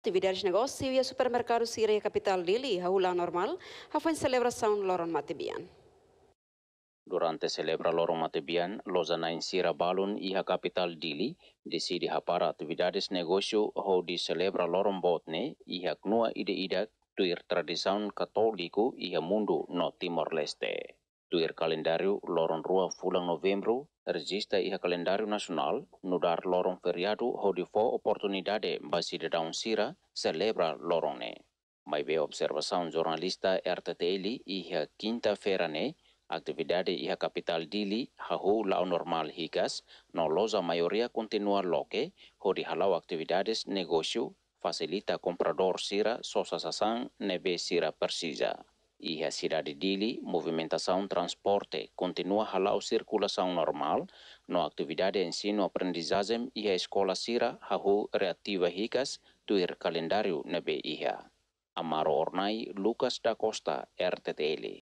Atividades de negócio e supermercados irem capital Lili, ula Normal, a foi celebração Loron matibian. Durante celebra matibian, Matebian, los anansira balon e a capital Dili, decide para atividades negosio ou di celebra Loron Botne e a Knua Ide Ida, tuir tradição católico e a mundo no Timor-Leste. Dua er kalendario loron rua fulan novembro registra iha kalendario nasional, nudar lorong loron feriado hodi fo oportunidade basida da sira, celebra lorone. Mai be jurnalista jornalista RTTL iha quinta-feira ne atividade iha capital dili hahu lau normal higas no loza maioria continua loke, hodi halau aktividades negócio facilita comprador sira sosasasang nebe sira persija. E a cidade Dili, movimentação, transporte, continua a o circulação normal, no atividade ensino, aprendizagem e a escola Sira, a reativa ricas, do calendário nebe iha. Amaro Ornai, Lucas da Costa, RTTL.